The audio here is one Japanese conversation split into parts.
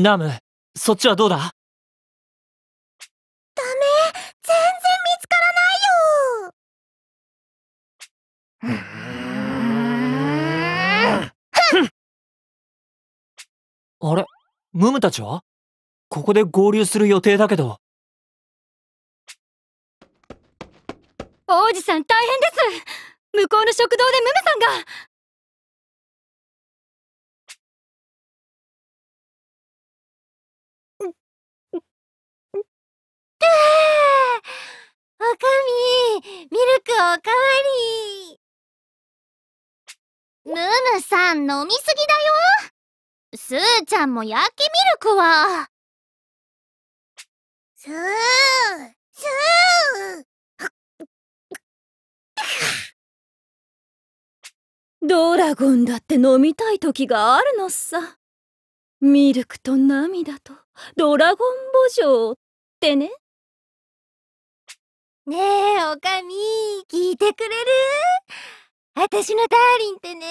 ナム、そっちはどうだダメ全然見つからないよあれムムたちはここで合流する予定だけど。王子さん大変です向こうの食堂でムムさんがおかみ、ミルクおかわり。ムムさん飲みすぎだよ。スーちゃんも焼きミルクは。スー、スー。ドラゴンだって飲みたい時があるのさ。ミルクと涙とドラゴン墓場ってね。ねえ、おかみ、聞いてくれるあたしのダーリンってね、とー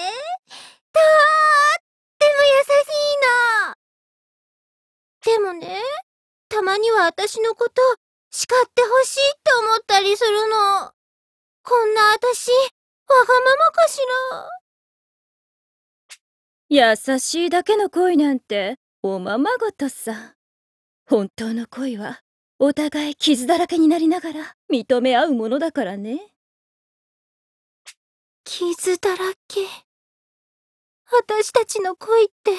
っても優しいの。でもね、たまにはあたしのこと、叱ってほしいって思ったりするの。こんなあたし、わがままかしら。優しいだけの恋なんて、おままごとさ。本当の恋は、お互い傷だらけになりながら認め合うものだからね傷だらけ私たちの恋って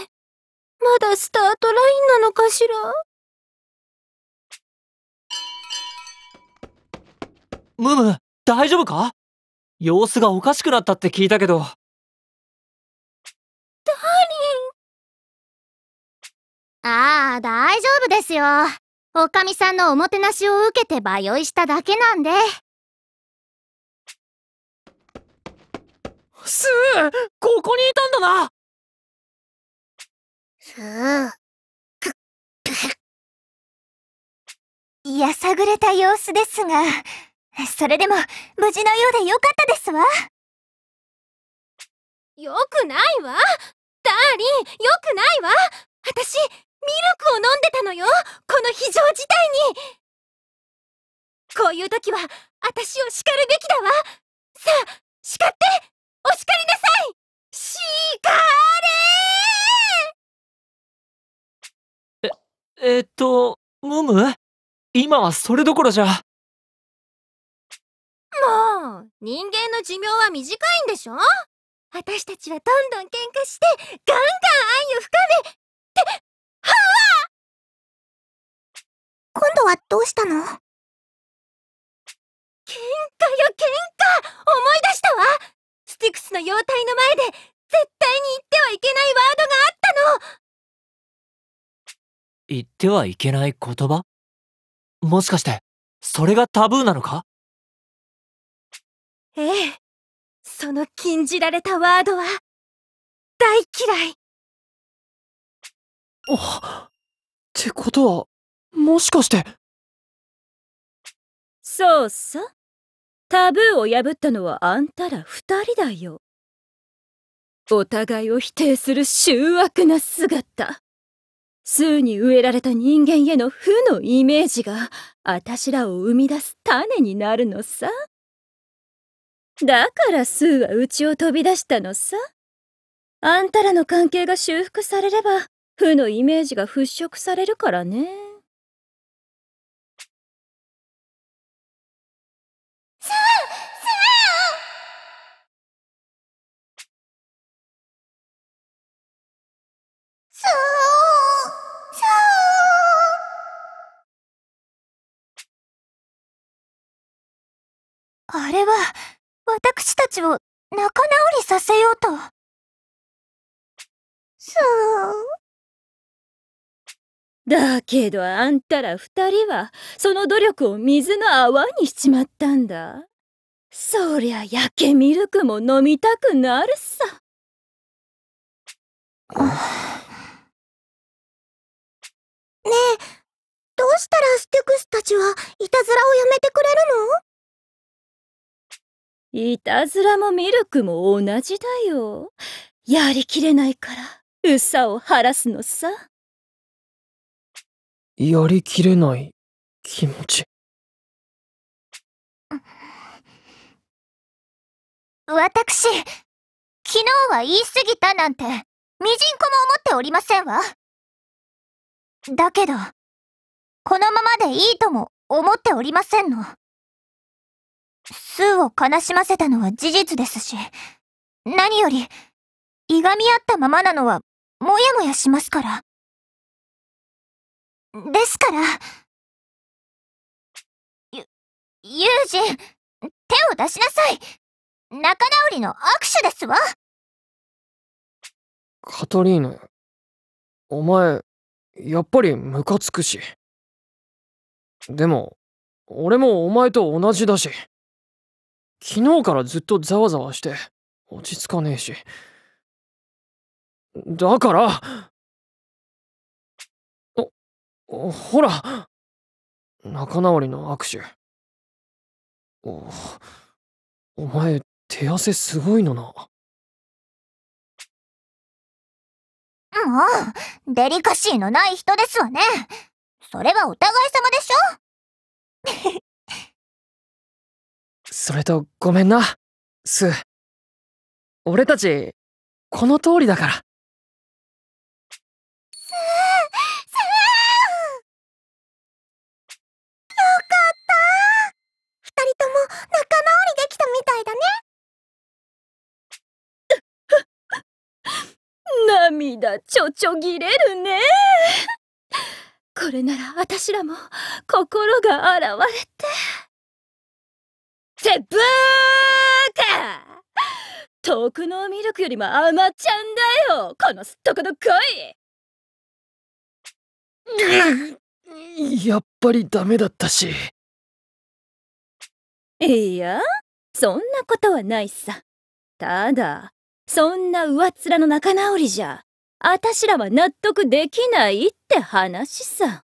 まだスタートラインなのかしらムム大丈夫か様子がおかしくなったって聞いたけどダーリンああ大丈夫ですよおかみさんのおもてなしを受けて迷いしただけなんで。スーここにいたんだなスーく、くやさぐれた様子ですが、それでも無事のようでよかったですわ。よくないわダーリンよくないわ私クを飲んでたのよこの非常事態にこういう時は私を叱るべきだわさあ叱ってお叱りなさい叱れええっとムム今はそれどころじゃもう人間の寿命は短いんでしょ私たちはどんどん喧嘩してガンガン愛を深めってはあ今度はどうしたの喧嘩よ喧嘩思い出したわスティクスの妖体の前で絶対に言ってはいけないワードがあったの言ってはいけない言葉もしかして、それがタブーなのかええ。その禁じられたワードは、大嫌い。ってことはもしかしてそうさタブーを破ったのはあんたら二人だよお互いを否定する醜悪な姿数に植えられた人間への負のイメージがあたしらを生み出す種になるのさだからスーはうちを飛び出したのさあんたらの関係が修復されれば負のイメージが払拭されるからねさあさあさあさああれは私たちを仲直りさせようと。そう。だけどあんたら二人はその努力を水の泡にしちまったんだ。そりゃ焼けミルクも飲みたくなるさ。ねえ、どうしたらステクスたちはいたずらをやめてくれるのいたずらもミルクも同じだよ。やりきれないから、うさを晴らすのさ。やりきれない気持ち私昨日は言い過ぎたなんてみじんこも思っておりませんわだけどこのままでいいとも思っておりませんのスーを悲しませたのは事実ですし何よりいがみ合ったままなのはもやもやしますからですから。ゆ、友人、手を出しなさい仲直りの握手ですわカトリーヌ、お前、やっぱりムカつくし。でも、俺もお前と同じだし。昨日からずっとざわざわして、落ち着かねえし。だから、ほら仲直りの握手おお前手汗すごいのなうデリカシーのない人ですわねそれはお互い様でしょ それとごめんなスー俺たちこの通りだから涙ちょちょぎれるねこれなら私らも心が現れてせっぶーか遠くのミルクよりも甘ちゃんだよこのすっとこの恋やっぱりダメだったしいやそんなことはないさただそんな上っ面の仲直りじゃあたしらは納得できないって話さ。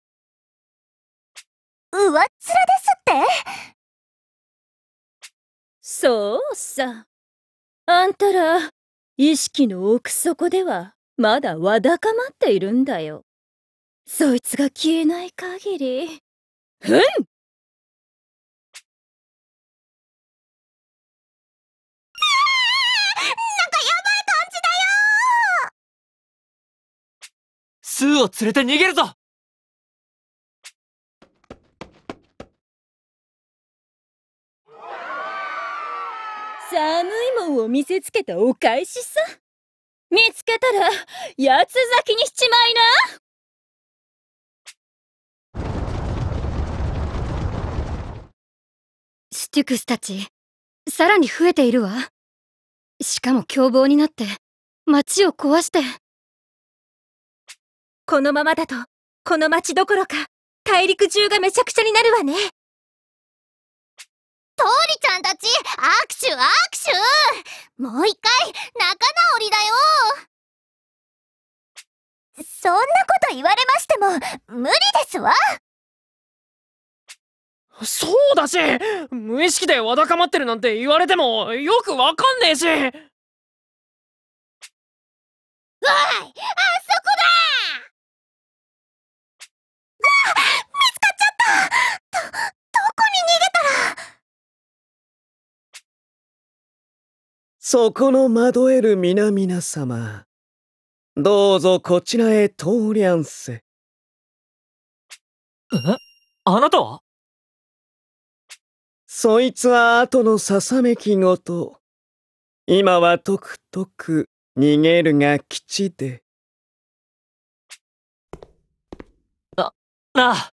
上っ面ですってそうさ。あんたら、意識の奥底では、まだわだかまっているんだよ。そいつが消えない限り。ふんスーを連れて逃げるぞ寒いもんを見せつけたお返しさ見つけたら八つ咲きにしちまいなステュクスたちさらに増えているわしかも凶暴になって町を壊してこのままだと、この町どころか、大陸中がめちゃくちゃになるわね。通りちゃんたち、握手握手もう一回、仲直りだよそんなこと言われましても、無理ですわそうだし無意識でわだかまってるなんて言われてもよくわかんねえしおいそこの惑える皆々様。どうぞこちらへ通りゃんせ。えあなたはそいつは後のささめきごと。今はとくとく逃げるが吉で。あ、なあ。